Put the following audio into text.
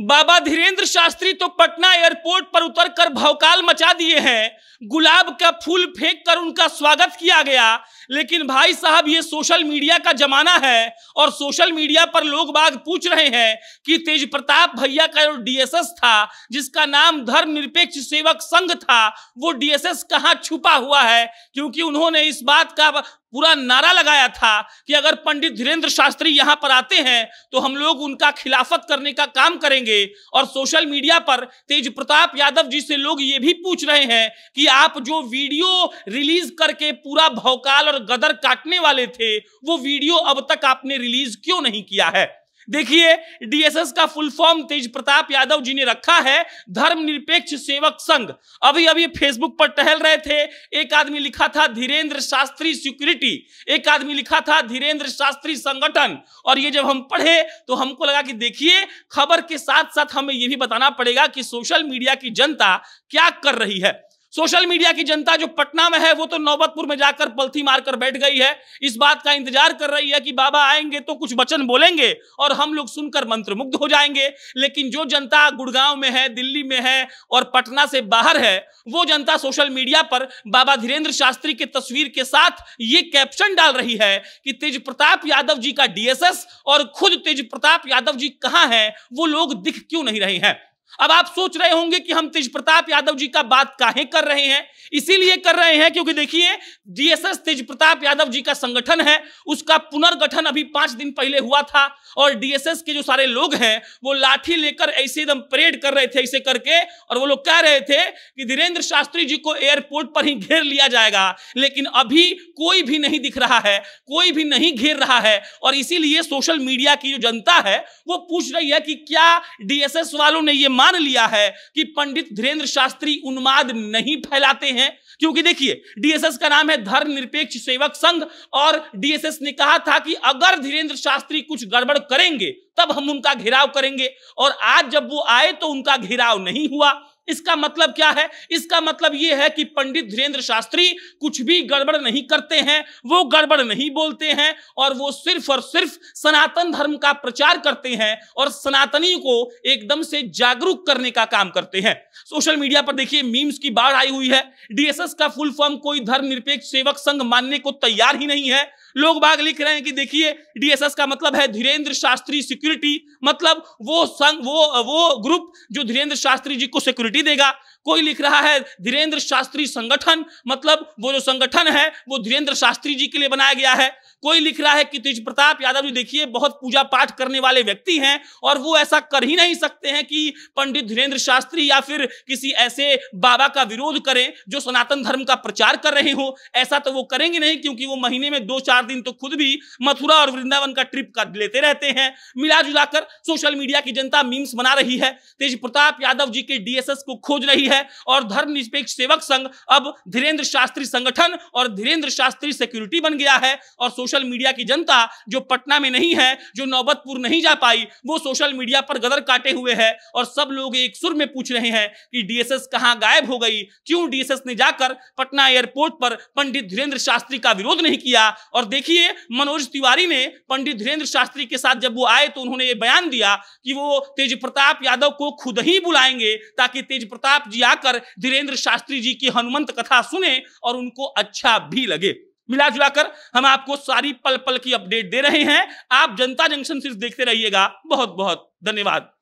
बाबा धीरेन्द्र शास्त्री तो पटना एयरपोर्ट पर उतरकर भवकाल मचा दिए हैं गुलाब का फूल फेंक कर उनका स्वागत किया गया लेकिन भाई साहब ये सोशल मीडिया का जमाना है और सोशल मीडिया पर लोग बाग पूछ रहे हैं कि तेज प्रताप भैया का जो डीएसएस था जिसका नाम धर्म निरपेक्ष सेवक संघ था वो डीएसएस कहाँ छुपा हुआ है क्योंकि उन्होंने इस बात का पूरा नारा लगाया था कि अगर पंडित धीरेन्द्र शास्त्री यहाँ पर आते हैं तो हम लोग उनका खिलाफत करने का काम करेंगे और सोशल मीडिया पर तेज प्रताप यादव जी से लोग ये भी पूछ रहे हैं कि आप जो वीडियो रिलीज करके पूरा भौकाल और गदर काटने वाले थे वो वीडियो अब तक आपने रिलीज क्यों नहीं किया है देखिए डीएसएस का फुल फॉर्म तेज प्रताप यादव जी ने रखा है धर्मनिरपेक्ष सेवक संघ अभी अभी फेसबुक पर टहल रहे थे एक आदमी लिखा था धीरेन्द्र शास्त्री सिक्योरिटी एक आदमी लिखा था धीरेन्द्र शास्त्री संगठन और ये जब हम पढ़े तो हमको लगा कि देखिए खबर के साथ साथ हमें ये भी बताना पड़ेगा कि सोशल मीडिया की जनता क्या कर रही है सोशल मीडिया की जनता जो पटना में है वो तो नौबतपुर में जाकर पलथी मारकर बैठ गई है इस बात का इंतजार कर रही है कि बाबा आएंगे तो कुछ वचन बोलेंगे और हम लोग सुनकर मंत्रमुग्ध हो जाएंगे लेकिन जो जनता गुड़गांव में है दिल्ली में है और पटना से बाहर है वो जनता सोशल मीडिया पर बाबा धीरेन्द्र शास्त्री के तस्वीर के साथ ये कैप्शन डाल रही है कि तेज प्रताप यादव जी का डीएसएस और खुद तेज प्रताप यादव जी कहाँ हैं वो लोग दिख क्यों नहीं रहे हैं अब आप सोच रहे होंगे कि हम तेज प्रताप यादव जी का बात काहे कर रहे हैं इसीलिए कर रहे हैं क्योंकि देखिए डीएसएस तेज प्रताप यादव जी का संगठन है उसका पुनर्गठन अभी पांच दिन पहले हुआ था और डीएसएस के जो सारे लोग हैं वो लाठी लेकर ऐसे एकदम परेड कर रहे थे ऐसे करके और वो लोग कह रहे थे कि धीरेन्द्र शास्त्री जी को एयरपोर्ट पर ही घेर लिया जाएगा लेकिन अभी कोई भी नहीं दिख रहा है कोई भी नहीं घेर रहा है और इसीलिए सोशल मीडिया की जो जनता है वो पूछ रही है कि क्या डीएसएस वालों ने ये मान लिया है कि पंडित धीरेन्द्र शास्त्री उन्माद नहीं फैलाते हैं क्योंकि देखिए डीएसएस का नाम है धर्म निरपेक्ष सेवक संघ और डीएसएस ने कहा था कि अगर धीरेन्द्र शास्त्री कुछ गड़बड़ करेंगे तब हम उनका घेराव करेंगे और आज जब वो आए तो उनका घेराव नहीं हुआ इसका मतलब क्या है इसका मतलब ये है कि पंडित धीरेन्द्र शास्त्री कुछ भी गड़बड़ नहीं करते हैं वो गड़बड़ नहीं बोलते हैं और वो सिर्फ और सिर्फ सनातन धर्म का प्रचार करते हैं और सनातनी को एकदम से जागरूक करने का काम करते हैं सोशल मीडिया पर देखिए मीम्स की बाढ़ आई हुई है डीएसएस का फुल फॉर्म कोई धर्मनिरपेक्ष सेवक संघ मानने को तैयार ही नहीं है लोग बाग लिख रहे हैं कि देखिए डीएसएस का मतलब है धीरेन्द्र शास्त्री सिक्योरिटी मतलब वो संघ वो वो ग्रुप जो धीरेन्द्र शास्त्री जी को सिक्योरिटी पॉजिटिविटी देगा कोई लिख रहा है धीरेन्द्र शास्त्री संगठन मतलब वो जो संगठन है वो धीरेन्द्र शास्त्री जी के लिए बनाया गया है कोई लिख रहा है कि तेज प्रताप यादव जी देखिए बहुत पूजा पाठ करने वाले व्यक्ति हैं और वो ऐसा कर ही नहीं सकते हैं कि पंडित धीरेन्द्र शास्त्री या फिर किसी ऐसे बाबा का विरोध करें जो सनातन धर्म का प्रचार कर रहे हो ऐसा तो वो करेंगे नहीं क्योंकि वो महीने में दो चार दिन तो खुद भी मथुरा और वृंदावन का ट्रिप कर लेते रहते हैं मिला सोशल मीडिया की जनता मीम्स बना रही है तेज प्रताप यादव जी के डीएसएस को खोज रही है है और धर्मनिरपेक्ष सेवक संघ अब धीरेन्द्र शास्त्री संगठन और धीरेन्द्र शास्त्री सिक्योरिटी बन गया है और सोशल मीडिया की जनता जो पटना में नहीं है जो नौबतपुर नहीं जा पाई वो सोशल मीडिया पर गदर काटे हुए है और सब लोग एक सुर में पूछ रहे हैं कि डीएसएस कहाँ गायब हो गई क्यों डीएसएस ने जाकर पटना एयरपोर्ट पर पंडित धीरेन्द्र शास्त्री का विरोध नहीं किया और देखिए मनोज तिवारी ने पंडित धीरेन्द्र शास्त्री के साथ जब वो आए तो उन्होंने ये बयान दिया कि वो तेज प्रताप यादव को खुद ही बुलाएंगे ताकि तेज प्रताप जी आकर धीरेन्द्र शास्त्री जी की हनुमंत कथा सुने और उनको अच्छा भी लगे मिला जुलाकर हम आपको सारी पल पल की अपडेट दे रहे हैं आप जनता जंक्शन सिर्फ देखते रहिएगा बहुत बहुत धन्यवाद